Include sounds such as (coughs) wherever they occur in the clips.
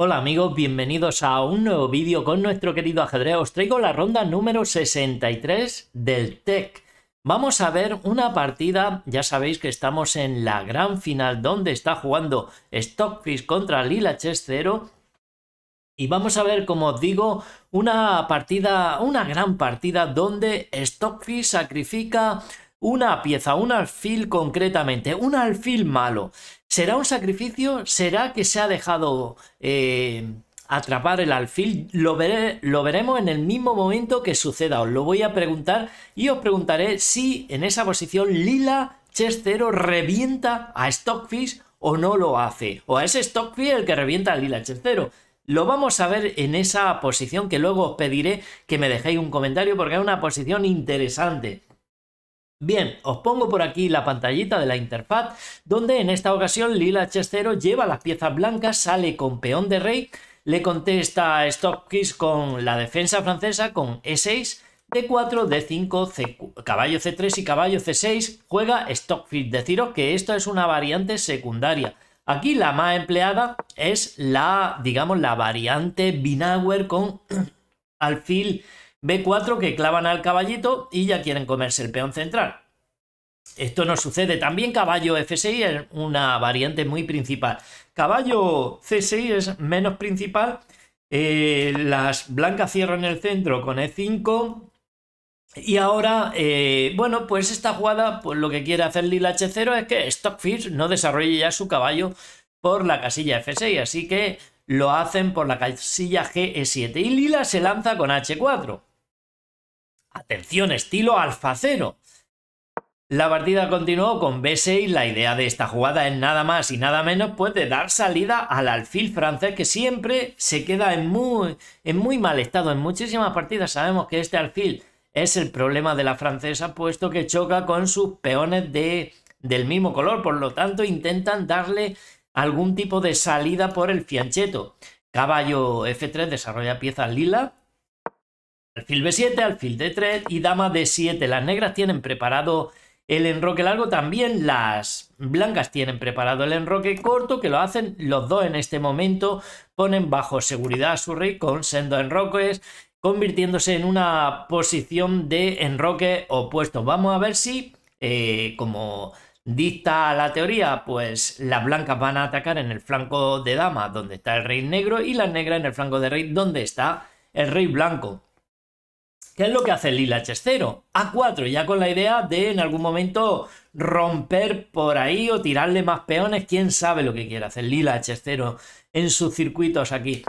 Hola amigos, bienvenidos a un nuevo vídeo con nuestro querido ajedrez. Os traigo la ronda número 63 del TEC. Vamos a ver una partida, ya sabéis que estamos en la gran final donde está jugando Stockfish contra Lila Chess 0. Y vamos a ver, como os digo, una partida, una gran partida donde Stockfish sacrifica una pieza, un alfil concretamente, un alfil malo. ¿Será un sacrificio? ¿Será que se ha dejado eh, atrapar el alfil? Lo, veremos en el mismo momento que suceda. Os lo voy a preguntar y os preguntaré si en esa posición Lila Chestero revienta a Stockfish o no lo hace. O a ese Stockfish el que revienta a Lila Chestero. Lo vamos a ver en esa posición que luego os pediré que me dejéis un comentario porque es una posición interesante. Bien, os pongo por aquí la pantallita de la interfaz, donde en esta ocasión Lila H0 lleva las piezas blancas, sale con peón de rey, le contesta a con la defensa francesa con E6, D4, D5, caballo C3 y caballo C6, juega Stockfish. Deciros que esto es una variante secundaria. Aquí la más empleada es la, digamos, la variante Binauer con (clears throat) alfil B4 que clavan al caballito y ya quieren comerse el peón central. Esto no sucede. También caballo F6 es una variante muy principal. Caballo C6 es menos principal. Eh, las blancas cierran el centro con E5. Y ahora, eh, bueno, pues esta jugada, pues lo que quiere hacer Lila H0 es que Stockfish no desarrolle ya su caballo por la casilla F6. Así que lo hacen por la casilla G7. E y Lila se lanza con H4. Atención, estilo alfacero. La partida continuó con B6. La idea de esta jugada es nada más y nada menos pues de dar salida al alfil francés que siempre se queda en muy, en muy mal estado. En muchísimas partidas sabemos que este alfil es el problema de la francesa puesto que choca con sus peones de, del mismo color. Por lo tanto intentan darle algún tipo de salida por el fiancheto. Caballo F3 desarrolla piezas lila alfil b7, alfil d3 y dama d7. Las negras tienen preparado el enroque largo, también las blancas tienen preparado el enroque corto, que lo hacen los dos en este momento. Ponen bajo seguridad a su rey con sendo enroques, convirtiéndose en una posición de enroque opuesto. Vamos a ver si, eh, como dicta la teoría, pues las blancas van a atacar en el flanco de dama, donde está el rey negro, y las negras en el flanco de rey, donde está el rey blanco. ¿Qué es lo que hace Lila H0? A4, ya con la idea de en algún momento romper por ahí o tirarle más peones, quién sabe lo que quiere hacer Lila H0 en sus circuitos aquí.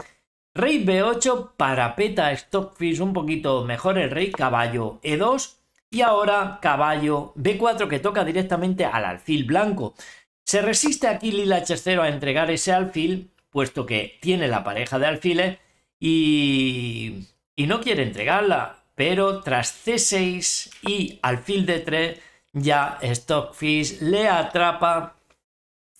Rey B8, parapeta Stockfish un poquito mejor el rey, caballo E2 y ahora caballo B4 que toca directamente al alfil blanco. Se resiste aquí Lila H0 a entregar ese alfil, puesto que tiene la pareja de alfiles y, y no quiere entregarla pero tras C6 y alfil D3 ya Stockfish le atrapa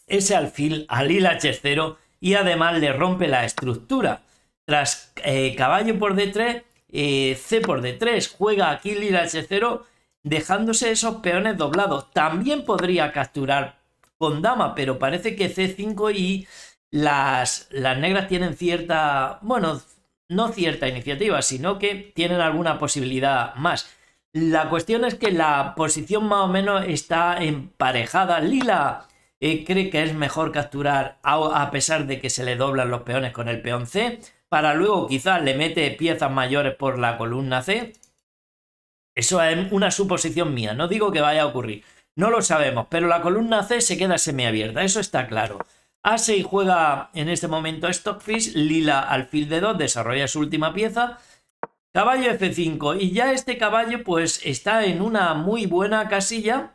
ese alfil al H0 y además le rompe la estructura. Tras eh, caballo por D3, eh, C por D3, juega aquí el H0 dejándose esos peones doblados. También podría capturar con dama, pero parece que C5 y las, las negras tienen cierta, bueno, no cierta iniciativa, sino que tienen alguna posibilidad más. La cuestión es que la posición más o menos está emparejada. Lila eh, cree que es mejor capturar a, a, pesar de que se le doblan los peones con el peón C, para luego quizás le mete piezas mayores por la columna C. Eso es una suposición mía, no digo que vaya a ocurrir. No lo sabemos, pero la columna C se queda semiabierta, eso está claro. A6 juega en este momento Stockfish, Lila alfil de 2, desarrolla su última pieza, caballo F5 y ya este caballo pues está en una muy buena casilla.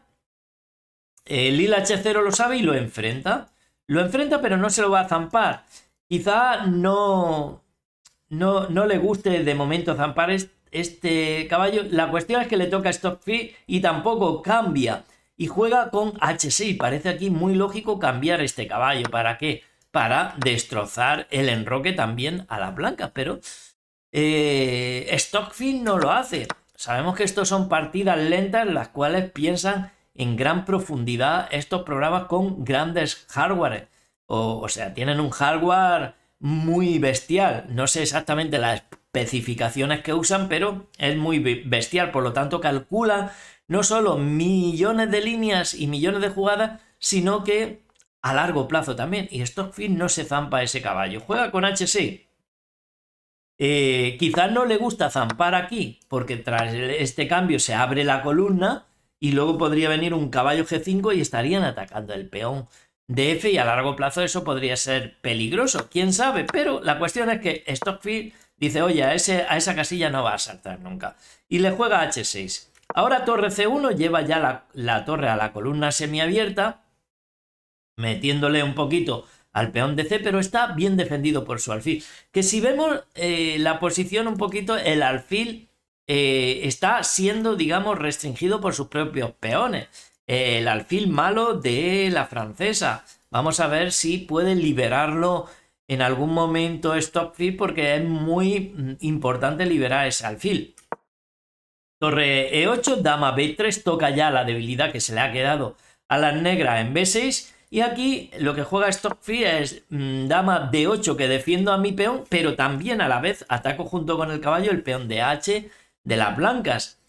El eh, Lila H0 lo sabe y lo enfrenta. Lo enfrenta pero no se lo va a zampar. Quizá no, no, no le guste de momento zampar este, este caballo. La cuestión es que le toca Stockfish y tampoco cambia y juega con H6. Parece aquí muy lógico cambiar este caballo. ¿Para qué? Para destrozar el enroque también a las blancas, pero eh, Stockfield no lo hace. Sabemos que estos son partidas lentas las cuales piensan en gran profundidad estos programas con grandes hardware. o, sea, tienen un hardware muy bestial. No sé exactamente las especificaciones que usan, pero es muy bestial. Por lo tanto, calcula no solo millones de líneas y millones de jugadas, sino que a largo plazo también. Y Stockfield no se zampa ese caballo. Juega con H6. Eh, quizás no le gusta zampar aquí, porque tras este cambio se abre la columna y luego podría venir un caballo G5 y estarían atacando el peón de F y a largo plazo eso podría ser peligroso, quién sabe, pero la cuestión es que Stockfield dice, oye, a, ese, a esa casilla no va a saltar nunca. Y le juega H6. Ahora torre C1 lleva ya la, torre a la columna semiabierta, metiéndole un poquito al peón de C, pero está bien defendido por su alfil. Que si vemos eh, la posición un poquito, el alfil eh, está siendo, digamos, restringido por sus propios peones. el alfil malo de la francesa. Vamos a ver si puede liberarlo en algún momento Stopfield, porque es muy mm, importante liberar ese alfil. Torre E8, dama B3, toca ya la debilidad que se le ha quedado a las negras en B6. Y aquí lo que juega Stockfish es mm, dama D8 que defiendo a mi peón, pero también a la vez ataco junto con el caballo el peón de H de las blancas.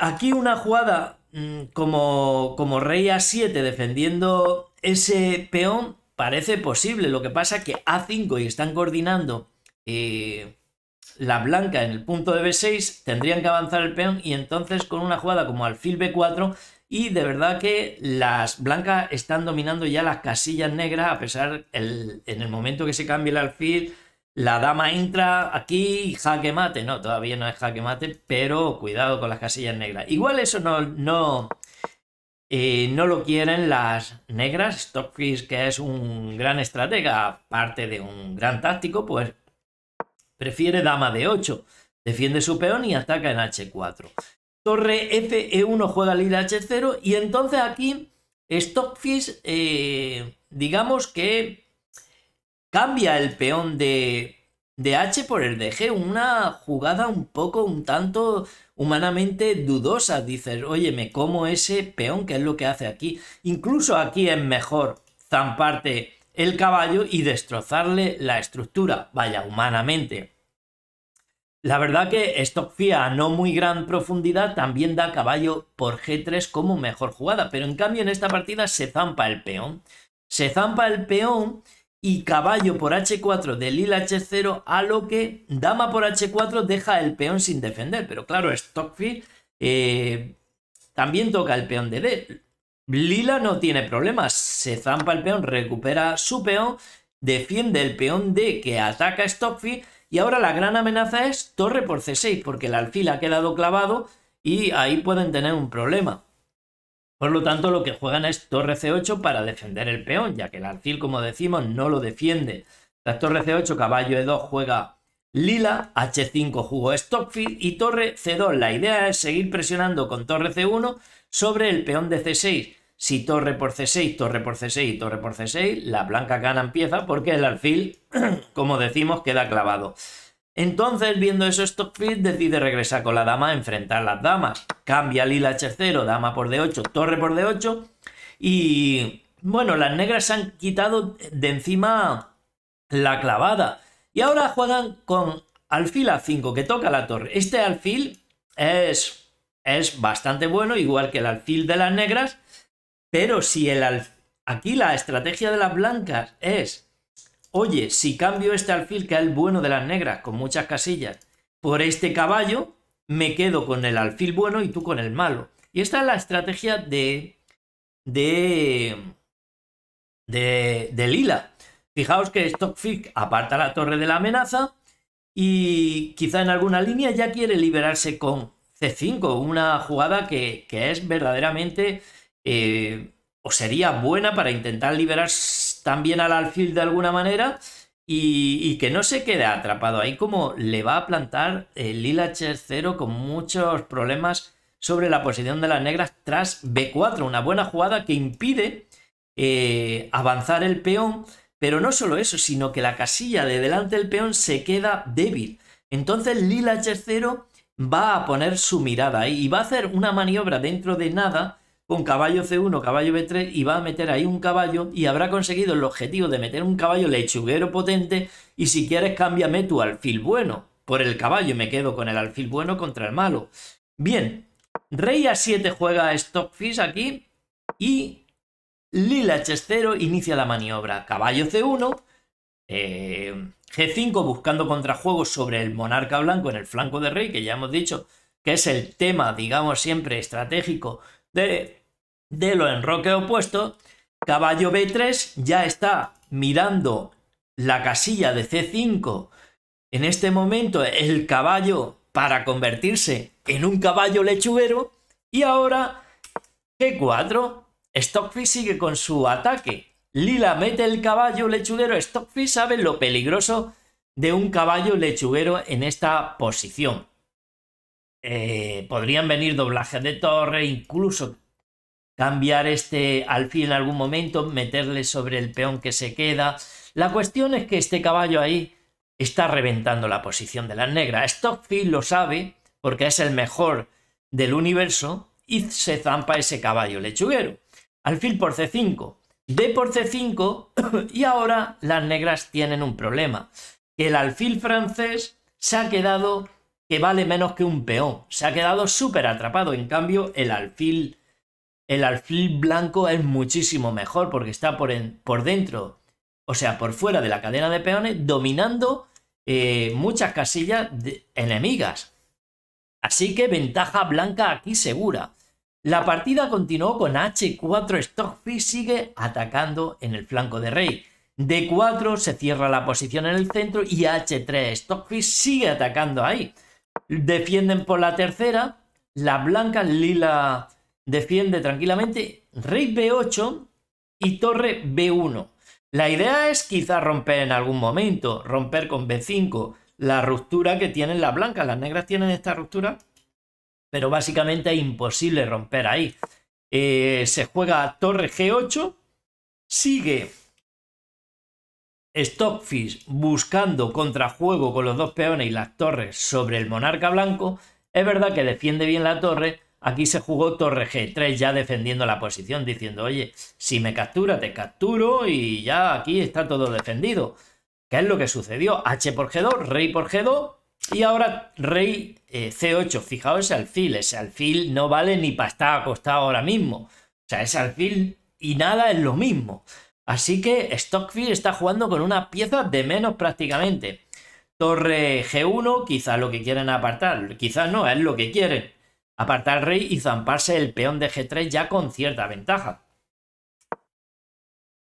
aquí una jugada mm, como, como rey A7 defendiendo ese peón parece posible. Lo que pasa que A5 y están coordinando... Eh, la blanca en el punto de B6, tendrían que avanzar el peón y entonces con una jugada como alfil B4 y de verdad que las blancas están dominando ya las casillas negras a pesar el, en el momento que se cambie el alfil, la dama entra aquí jaque mate, no, todavía no es jaque mate, pero cuidado con las casillas negras. Igual eso no, no, eh, no lo quieren las negras. Stockfish, que es un gran estratega, aparte de un gran táctico, pues Prefiere dama de 8. Defiende su peón y ataca en h4. Torre fe1 juega lila h0 y entonces aquí Stockfish, eh, digamos que cambia el peón de, de H por el de G. Una jugada un poco, un tanto humanamente dudosa. Dices, oye, me como ese peón, que es lo que hace aquí. Incluso aquí es mejor zamparte el caballo y destrozarle la estructura, vaya, humanamente. La verdad que Stockfish a no muy gran profundidad también da caballo por G3 como mejor jugada, pero en cambio en esta partida se zampa el peón. Se zampa el peón y caballo por H4 del lila H0, a lo que dama por H4 deja el peón sin defender. Pero claro, Stockfield eh, también toca el peón de D. Lila no tiene problemas, se zampa el peón, recupera su peón, defiende el peón D que ataca a y ahora la gran amenaza es torre por C6 porque el alfil ha quedado clavado y ahí pueden tener un problema. Por lo tanto, lo que juegan es torre C8 para defender el peón, ya que el alfil, como decimos, no lo defiende. La torre C8, caballo E2 juega Lila, H5 jugó Stockfield y torre C2. La idea es seguir presionando con torre C1 sobre el peón de C6. Si torre por C6, torre por C6 y torre por C6, la blanca gana empieza porque el alfil, (clears throat) como decimos, queda clavado. Entonces, viendo eso, Stockfield decide regresar con la dama a enfrentar las damas. Cambia lila H0, dama por D8, torre por D8. Y bueno, las negras han quitado de encima la clavada. Y ahora juegan con alfil A5, que toca la torre. Este alfil es es bastante bueno, igual que el alfil de las negras, pero si el aquí la estrategia de las blancas es, oye, si cambio este alfil, que es el bueno de las negras, con muchas casillas, por este caballo, me quedo con el alfil bueno y tú con el malo. Y esta es la estrategia de... de... de, de Lila. Fijaos que Stockfish aparta la torre de la amenaza y quizá en alguna línea ya quiere liberarse con C5, una jugada que, es verdaderamente eh, o sería buena para intentar liberar también al alfil de alguna manera y, que no se quede atrapado ahí como le va a plantar el h 0 con muchos problemas sobre la posición de las negras tras B4, una buena jugada que impide eh, avanzar el peón, pero no solo eso, sino que la casilla de delante del peón se queda débil. Entonces Lila H0 va a poner su mirada ahí y va a hacer una maniobra dentro de nada con caballo C1, caballo B3 y va a meter ahí un caballo y habrá conseguido el objetivo de meter un caballo lechuguero potente y si quieres cámbiame tu alfil bueno por el caballo me quedo con el alfil bueno contra el malo. Bien, rey A7 juega Stockfish aquí y Lila H0 inicia la maniobra. Caballo C1, eh, G5 buscando contrajuegos sobre el monarca blanco en el flanco de rey, que ya hemos dicho que es el tema, digamos, siempre estratégico de, de lo enroque opuesto Caballo B3 ya está mirando la casilla de C5. En este momento el caballo para convertirse en un caballo lechuguero. Y ahora G4. Stockfish sigue con su ataque. Lila mete el caballo lechuguero. Stockfield sabe lo peligroso de un caballo lechuguero en esta posición. Eh, podrían venir doblajes de torre, incluso cambiar este alfil en algún momento, meterle sobre el peón que se queda. La cuestión es que este caballo ahí está reventando la posición de las negras. Stockfield lo sabe porque es el mejor del universo y se zampa ese caballo lechuguero. Alfil por C5. D por C5 (coughs) y ahora las negras tienen un problema. el alfil francés se ha quedado que vale menos que un peón. Se ha quedado súper atrapado. En cambio, el alfil, el alfil blanco es muchísimo mejor porque está por, por dentro, o sea, por fuera de la cadena de peones, dominando eh, muchas casillas enemigas. Así que ventaja blanca aquí segura. La partida continuó con H4, Stockfish sigue atacando en el flanco de rey. D4 se cierra la posición en el centro y H3, Stockfish sigue atacando ahí. Defienden por la tercera, la blanca lila defiende tranquilamente, rey B8 y torre B1. La idea es quizá romper en algún momento, romper con B5, la ruptura que tienen las blancas, las negras tienen esta ruptura pero básicamente es imposible romper ahí. Eh, se juega torre G8, sigue Stockfish buscando contrajuego con los dos peones y las torres sobre el monarca blanco. Es verdad que defiende bien la torre. Aquí se jugó torre G3 ya defendiendo la posición, diciendo, oye, si me captura, te capturo y ya aquí está todo defendido. ¿Qué es lo que sucedió? H por G2, rey por G2, y ahora rey eh, C8. Fijaos ese alfil. Ese alfil no vale ni para estar acostado ahora mismo. O sea, ese alfil y nada es lo mismo. Así que Stockfield está jugando con una pieza de menos prácticamente. Torre G1, quizás lo que quieren apartar. Quizás no, es lo que quieren. Apartar rey y zamparse el peón de G3 ya con cierta ventaja.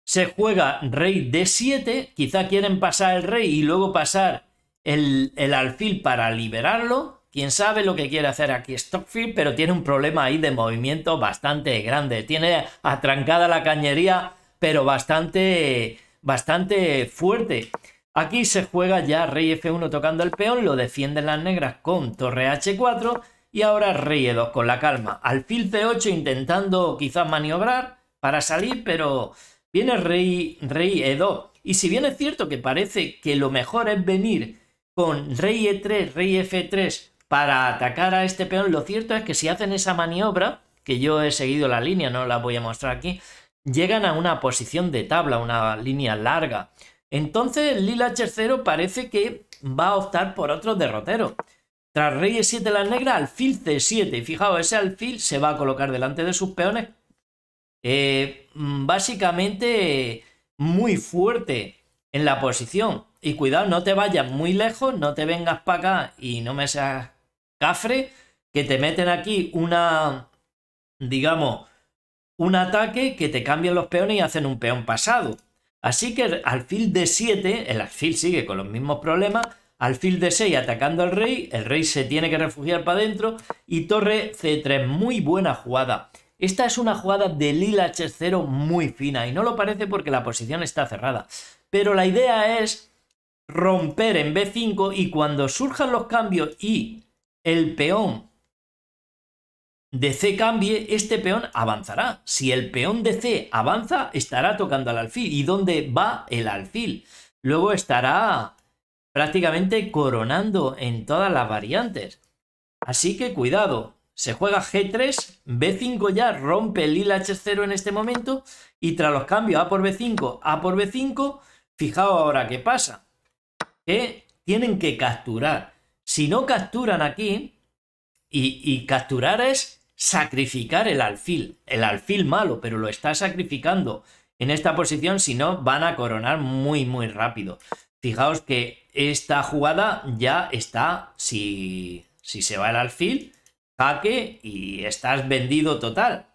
Se juega rey D7, quizá quieren pasar el rey y luego pasar el, alfil para liberarlo. Quién sabe lo que quiere hacer aquí Stockfield, pero tiene un problema ahí de movimiento bastante grande. Tiene atrancada la cañería, pero bastante, bastante fuerte. Aquí se juega ya rey f1 tocando el peón, lo defienden las negras con torre h4 y ahora rey e2 con la calma. Alfil c8 intentando quizás maniobrar para salir, pero viene rey, rey e2. Y si bien es cierto que parece que lo mejor es venir con rey e3, rey f3 para atacar a este peón, lo cierto es que si hacen esa maniobra, que yo he seguido la línea, no la voy a mostrar aquí, llegan a una posición de tabla, una línea larga. Entonces Lila tercero parece que va a optar por otro derrotero. Tras rey e7 la negra, alfil c7. Y fijaos, ese alfil se va a colocar delante de sus peones. Eh, mm, básicamente muy fuerte en la posición. Y cuidado, no te vayas muy lejos, no te vengas para acá y no me seas cafre, que te meten aquí una, digamos, un ataque que te cambian los peones y hacen un peón pasado. Así que al alfil de 7, el alfil sigue con los mismos problemas, Al alfil de 6 atacando al rey, el rey se tiene que refugiar para adentro y torre C3, muy buena jugada. Esta es una jugada de lila H0 muy fina y no lo parece porque la posición está cerrada. Pero la idea es romper en B5 y cuando surjan los cambios y el peón de C cambie, este peón avanzará. Si el peón de C avanza, estará tocando al alfil. ¿Y dónde va el alfil? Luego estará prácticamente coronando en todas las variantes. Así que cuidado, se juega G3, B5 ya rompe el H0 en este momento y tras los cambios A por B5, A por B5, fijaos ahora qué pasa que tienen que capturar. Si no capturan aquí, y, capturar es sacrificar el alfil, el alfil malo, pero lo está sacrificando en esta posición, si no van a coronar muy, muy rápido. Fijaos que esta jugada ya está, si, se va el alfil, jaque y estás vendido total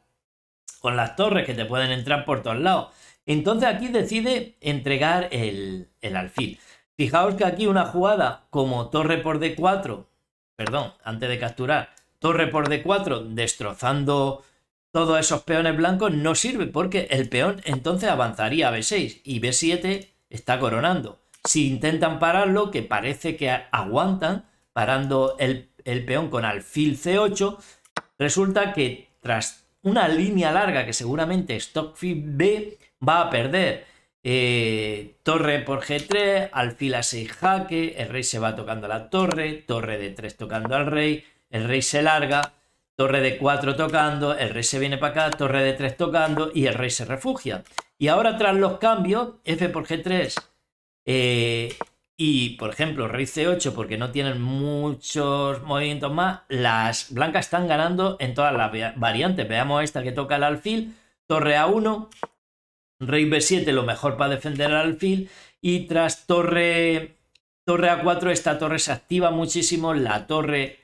con las torres que te pueden entrar por todos lados. Entonces aquí decide entregar el alfil. Fijaos que aquí una jugada como torre por D4, perdón, antes de capturar, torre por D4 destrozando todos esos peones blancos no sirve porque el peón entonces avanzaría a B6 y B7 está coronando. Si intentan pararlo, que parece que aguantan parando el, peón con alfil C8, resulta que tras una línea larga que seguramente Stockfish B va a perder eh, torre por G3, alfil a 6 jaque, el rey se va tocando la torre, torre de 3 tocando al rey, el rey se larga, torre de 4 tocando, el rey se viene para acá, torre de 3 tocando y el rey se refugia. Y ahora tras los cambios, F por G3 eh, y por ejemplo rey C8 porque no tienen muchos movimientos más, las blancas están ganando en todas las variantes. Veamos esta que toca el alfil, torre A1, Rey B7 lo mejor para defender al alfil y tras torre, torre A4 esta torre se activa muchísimo, la torre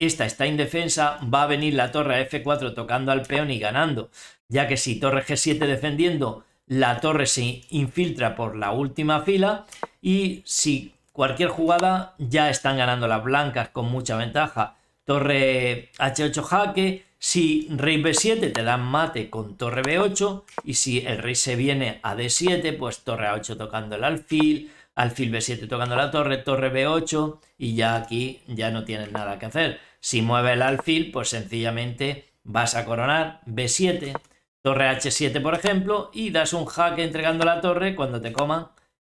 esta está indefensa, va a venir la torre F4 tocando al peón y ganando, ya que si torre G7 defendiendo, la torre se infiltra por la última fila y si cualquier jugada ya están ganando las blancas con mucha ventaja. Torre H8 jaque, si rey b7 te dan mate con torre b8 y si el rey se viene a d7, pues torre a8 tocando el alfil, alfil b7 tocando la torre, torre b8 y ya aquí ya no tienes nada que hacer. Si mueve el alfil, pues sencillamente vas a coronar b7, torre h7 por ejemplo y das un jaque entregando la torre cuando te coman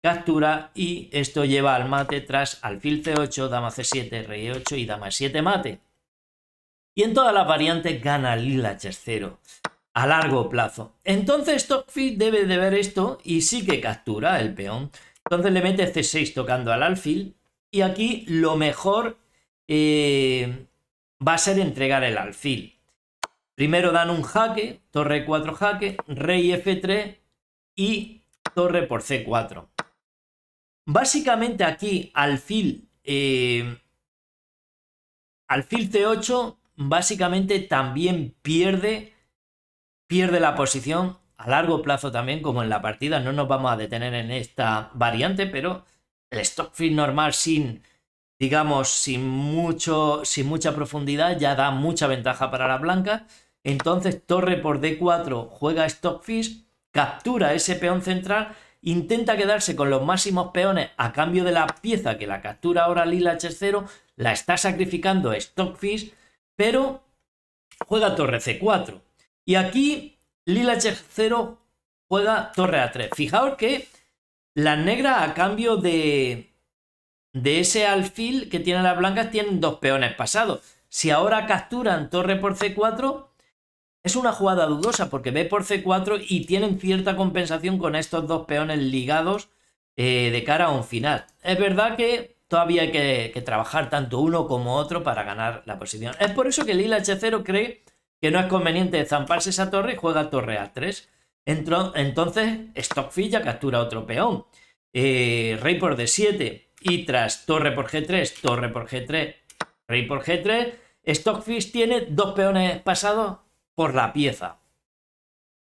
captura y esto lleva al mate tras alfil c8, dama c7, rey e8 y dama 7 mate y en todas las variantes gana Lila H0 a largo plazo. Entonces Stockfish debe de ver esto y sí que captura el peón. Entonces le mete C6 tocando al alfil y aquí lo mejor eh, va a ser entregar el alfil. Primero dan un jaque, torre 4 jaque, rey F3 y torre por C4. Básicamente aquí alfil, eh, alfil C8 básicamente también pierde, pierde la posición a largo plazo también, como en la partida. No nos vamos a detener en esta variante, pero el Stockfish normal sin, digamos, sin, mucho, sin mucha profundidad ya da mucha ventaja para la blanca. Entonces, torre por D4 juega Stockfish, captura ese peón central, intenta quedarse con los máximos peones a cambio de la pieza que la captura ahora Lila H0, la está sacrificando Stockfish pero juega torre C4. Y aquí Lila H0 juega torre A3. Fijaos que las negras a cambio de, de ese alfil que tienen las blancas tienen dos peones pasados. Si ahora capturan torre por C4, es una jugada dudosa porque ve por C4 y tienen cierta compensación con estos dos peones ligados eh, de cara a un final. Es verdad que todavía hay que, trabajar tanto uno como otro para ganar la posición. Es por eso que el h 0 cree que no es conveniente zamparse esa torre y juega torre A3. entonces, Stockfish ya captura otro peón. Eh, rey por D7 y tras torre por G3, torre por G3, rey por G3, Stockfish tiene dos peones pasados por la pieza.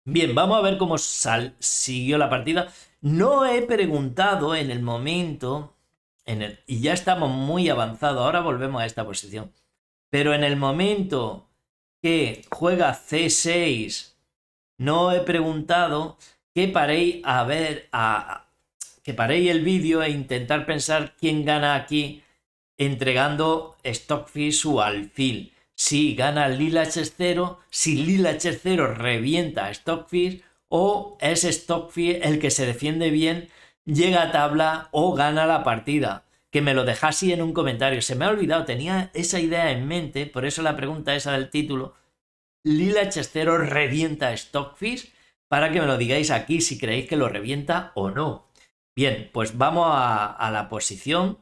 Bien, vamos a ver cómo sal, siguió la partida. No he preguntado en el momento y ya estamos muy avanzados. Ahora volvemos a esta posición. Pero en el momento que juega C6, no he preguntado que paréis a ver, a, que paréis el vídeo e intentar pensar quién gana aquí entregando Stockfish su alfil. Si gana Lila H0, si Lila H0 revienta a Stockfish o es Stockfish el que se defiende bien llega a tabla o gana la partida. Que me lo dejase en un comentario. Se me ha olvidado, tenía esa idea en mente, por eso la pregunta esa del título. Lila H0 revienta Stockfish para que me lo digáis aquí si creéis que lo revienta o no. Bien, pues vamos a, la posición.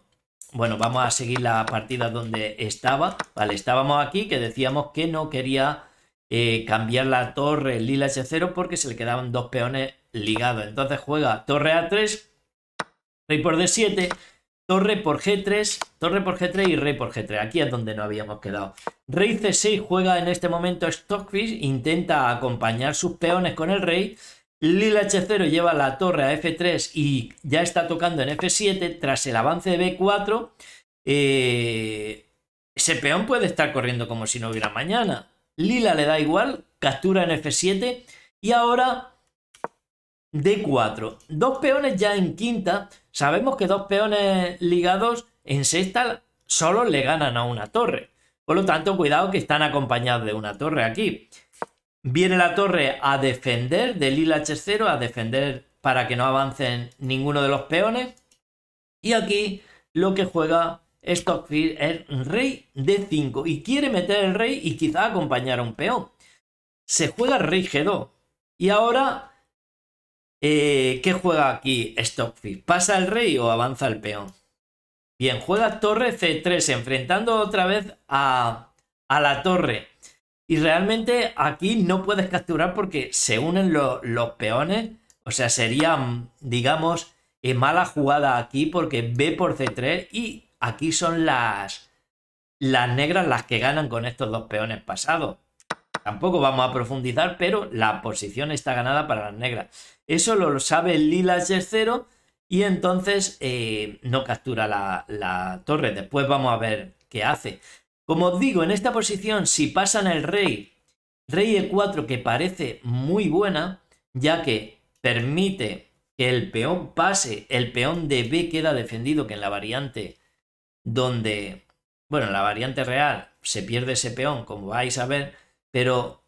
Bueno, vamos a seguir la partida donde estaba. Vale, estábamos aquí que decíamos que no quería eh, cambiar la torre Lila H0 porque se le quedaban dos peones ligados. Entonces juega torre A3 Rey por D7, torre por G3, torre por G3 y rey por G3. Aquí es donde no habíamos quedado. Rey C6 juega en este momento Stockfish, intenta acompañar sus peones con el rey. Lila H0 lleva la torre a F3 y ya está tocando en F7 tras el avance de B4. Eh, ese peón puede estar corriendo como si no hubiera mañana. Lila le da igual, captura en F7 y ahora D4. Dos peones ya en quinta, Sabemos que dos peones ligados en sexta solo le ganan a una torre. Por lo tanto, cuidado que están acompañados de una torre aquí. Viene la torre a defender del Lila H0, a defender para que no avancen ninguno de los peones. Y aquí lo que juega Stockfield es rey d 5 y quiere meter el rey y quizá acompañar a un peón. Se juega rey G2. Y ahora eh, ¿Qué juega aquí Stockfish? ¿Pasa el rey o avanza el peón? Bien, juega torre C3, enfrentando otra vez a, la torre. Y realmente aquí no puedes capturar porque se unen los peones. O sea, sería, mm, digamos, eh, mala jugada aquí porque B por C3 y aquí son las, las negras las que ganan con estos dos peones pasados. Tampoco vamos a profundizar, pero la posición está ganada para las negras. Eso lo sabe Lila 0 y entonces eh, no captura la, torre. Después vamos a ver qué hace. Como os digo, en esta posición, si pasan el rey, rey e4, que parece muy buena, ya que permite que el peón pase, el peón de B queda defendido, que en la variante donde, bueno, en la variante real se pierde ese peón, como vais a ver, pero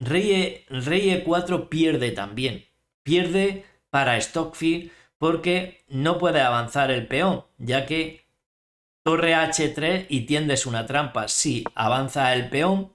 Rey, E4 e pierde también. Pierde para Stockfield porque no puede avanzar el peón, ya que torre H3 y tiendes una trampa. Si avanza el peón,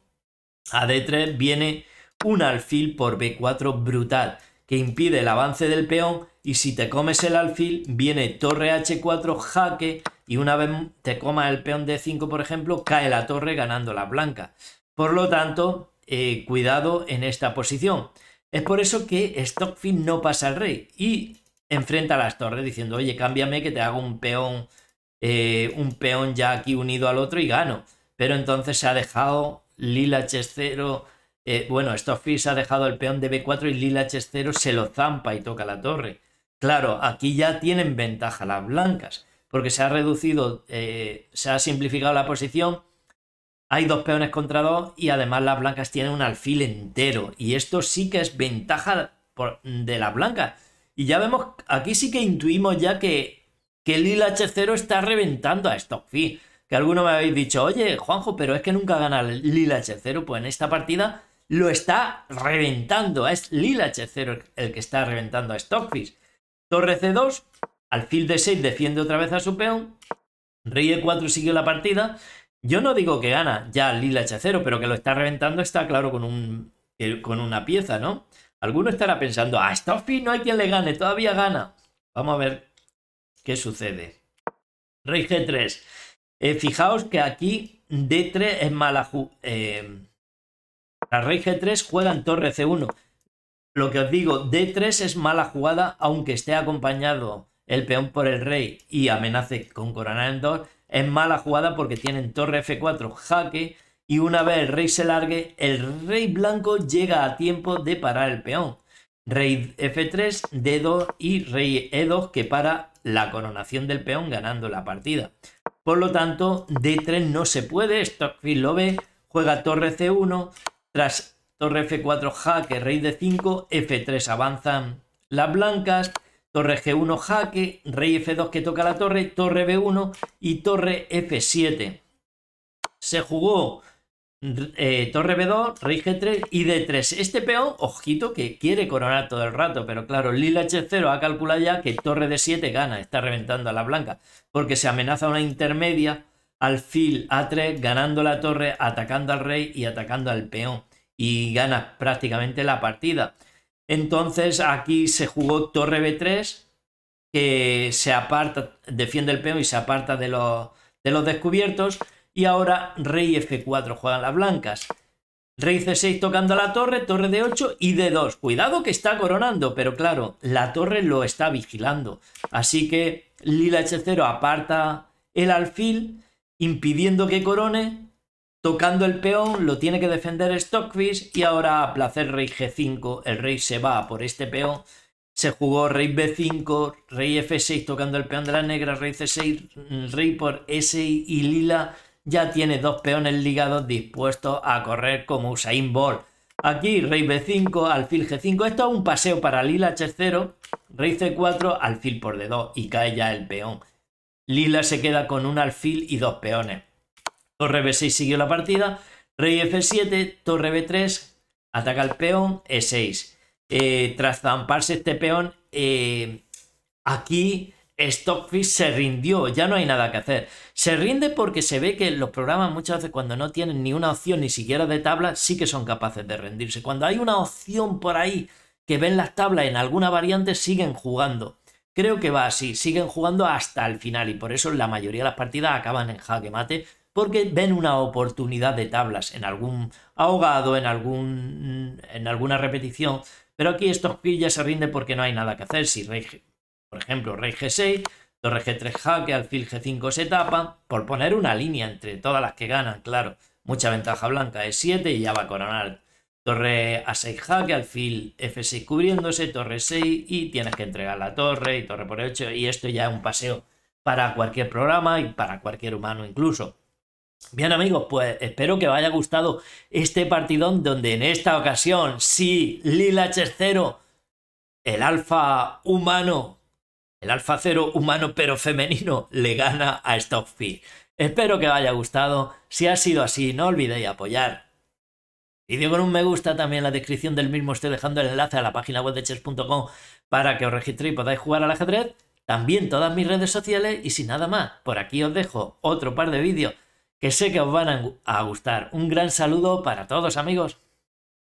a D3 viene un alfil por B4 brutal, que impide el avance del peón y si te comes el alfil, viene torre H4, jaque, y una vez te coma el peón D5, por ejemplo, cae la torre ganando la blanca. Por lo tanto, eh, cuidado en esta posición. Es por eso que Stockfield no pasa al rey y enfrenta a las torres diciendo, oye, cámbiame que te hago un peón, eh, un peón ya aquí unido al otro y gano. Pero entonces se ha dejado Lila H0, eh, bueno, Stockfield se ha dejado el peón de B4 y Lila H0 se lo zampa y toca la torre. Claro, aquí ya tienen ventaja las blancas, porque se ha reducido, se ha simplificado la posición hay dos peones contra dos y además las blancas tienen un alfil entero. Y esto sí que es ventaja de las blancas. Y ya vemos, aquí sí que intuimos ya que, que el H0 está reventando a Stockfish. Que alguno me habéis dicho, oye, Juanjo, pero es que nunca gana el Lila H0. Pues en esta partida lo está reventando. Es Lila H0 el que está reventando a Stockfish. Torre C2, alfil de 6 defiende otra vez a su peón. Rey E4 sigue la partida yo no digo que gana ya Lila Hechacero, pero que lo está reventando está claro con, un, eh, con una pieza, ¿no? Alguno estará pensando, a Stoffy no hay quien le gane, todavía gana. Vamos a ver qué sucede. Rey G3. Eh, fijaos que aquí D3 es mala... Eh, la Rey G3 juega en Torre C1. Lo que os digo, D3 es mala jugada, aunque esté acompañado el peón por el rey y amenace con coronar en 2. Es mala jugada porque tienen torre F4, jaque, y una vez el rey se largue, el rey blanco llega a tiempo de parar el peón. Rey F3, D2 y rey E2 que para la coronación del peón ganando la partida. Por lo tanto, D3 no se puede, Stockfield lo ve, juega torre C1, tras torre F4 jaque, rey D5, F3 avanzan las blancas, torre G1 jaque, rey F2 que toca la torre, torre B1 y torre F7. Se jugó eh, torre B2, rey G3 y D3. Este peón, ojito, que quiere coronar todo el rato, pero claro, Lila H0 ha calculado ya que torre D7 gana, está reventando a la blanca, porque se amenaza una intermedia, al alfil A3, ganando la torre, atacando al rey y atacando al peón. Y gana prácticamente la partida. Entonces aquí se jugó torre B3, que se aparta, defiende el peón y se aparta de los, descubiertos. Y ahora rey F4 juegan las blancas. Rey C6 tocando la torre, torre D8 y D2. Cuidado que está coronando, pero claro, la torre lo está vigilando. Así que Lila H0 aparta el alfil, impidiendo que corone Tocando el peón lo tiene que defender Stockfish y ahora a placer rey g5, el rey se va por este peón. Se jugó rey b5, rey f6 tocando el peón de la negra, rey c6, rey por s y lila. Ya tiene dos peones ligados dispuestos a correr como Usain Bolt. Aquí rey b5, alfil g5. Esto es un paseo para lila h0, rey c4, alfil por d2 y cae ya el peón. Lila se queda con un alfil y dos peones torre B6 siguió la partida, rey F7, torre B3, ataca el peón E6. Eh, tras zamparse este peón, eh, aquí Stockfish se rindió, ya no hay nada que hacer. Se rinde porque se ve que los programas muchas veces cuando no tienen ni una opción ni siquiera de tabla, sí que son capaces de rendirse. Cuando hay una opción por ahí que ven las tablas en alguna variante, siguen jugando. Creo que va así, siguen jugando hasta el final y por eso la mayoría de las partidas acaban en jaque mate porque ven una oportunidad de tablas en algún ahogado, en, algún, en alguna repetición, pero aquí estos ya se rinden porque no hay nada que hacer. Si rey, por ejemplo, rey g6, torre g3 al alfil g5 se tapa, por poner una línea entre todas las que ganan, claro, mucha ventaja blanca e 7 y ya va a coronar Torre A6 jaque, alfil F6 cubriéndose, torre 6 y tienes que entregar la torre y torre por 8 y esto ya es un paseo para cualquier programa y para cualquier humano incluso. Bien amigos, pues espero que os haya gustado este partidón donde en esta ocasión, sí, Lila 0 el alfa humano, el alfa cero humano pero femenino, le gana a Stockfish. Espero que os haya gustado. Si ha sido así, no olvidéis apoyar. Vídeo con un me gusta también en la descripción del mismo. Estoy dejando el enlace a la página web de chess.com para que os registréis y podáis jugar al ajedrez. También todas mis redes sociales y sin nada más. Por aquí os dejo otro par de vídeos que sé que os van a gustar. Un gran saludo para todos amigos.